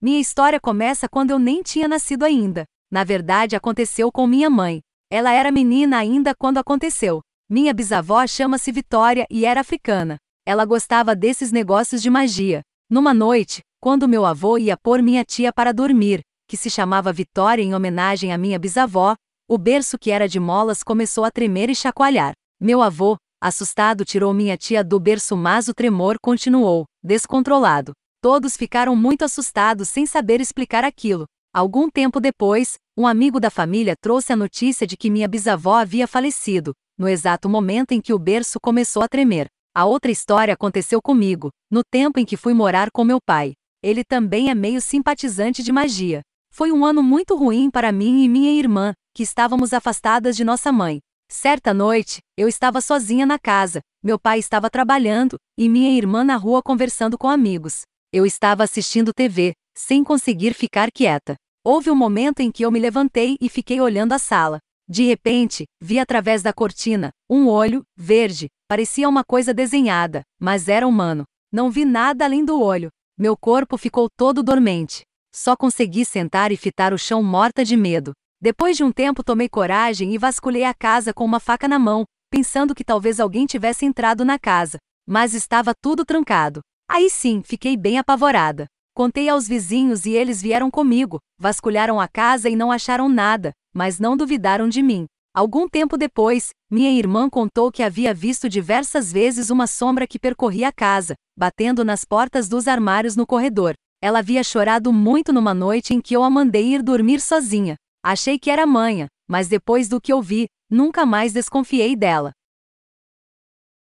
Minha história começa quando eu nem tinha nascido ainda. Na verdade, aconteceu com minha mãe. Ela era menina ainda quando aconteceu. Minha bisavó chama-se Vitória e era africana. Ela gostava desses negócios de magia. Numa noite, quando meu avô ia pôr minha tia para dormir, que se chamava Vitória em homenagem à minha bisavó, o berço que era de molas começou a tremer e chacoalhar. Meu avô, assustado, tirou minha tia do berço, mas o tremor continuou, descontrolado. Todos ficaram muito assustados sem saber explicar aquilo. Algum tempo depois, um amigo da família trouxe a notícia de que minha bisavó havia falecido, no exato momento em que o berço começou a tremer. A outra história aconteceu comigo, no tempo em que fui morar com meu pai. Ele também é meio simpatizante de magia. Foi um ano muito ruim para mim e minha irmã, que estávamos afastadas de nossa mãe. Certa noite, eu estava sozinha na casa, meu pai estava trabalhando e minha irmã na rua conversando com amigos. Eu estava assistindo TV, sem conseguir ficar quieta. Houve um momento em que eu me levantei e fiquei olhando a sala. De repente, vi através da cortina um olho verde, parecia uma coisa desenhada, mas era humano. Não vi nada além do olho. Meu corpo ficou todo dormente. Só consegui sentar e fitar o chão morta de medo. Depois de um tempo, tomei coragem e vasculhei a casa com uma faca na mão, pensando que talvez alguém tivesse entrado na casa. Mas estava tudo trancado. Aí sim, fiquei bem apavorada. Contei aos vizinhos e eles vieram comigo, vasculharam a casa e não acharam nada, mas não duvidaram de mim. Algum tempo depois, minha irmã contou que havia visto diversas vezes uma sombra que percorria a casa, batendo nas portas dos armários no corredor. Ela havia chorado muito numa noite em que eu a mandei ir dormir sozinha. Achei que era manha, mas depois do que ouvi, nunca mais desconfiei dela.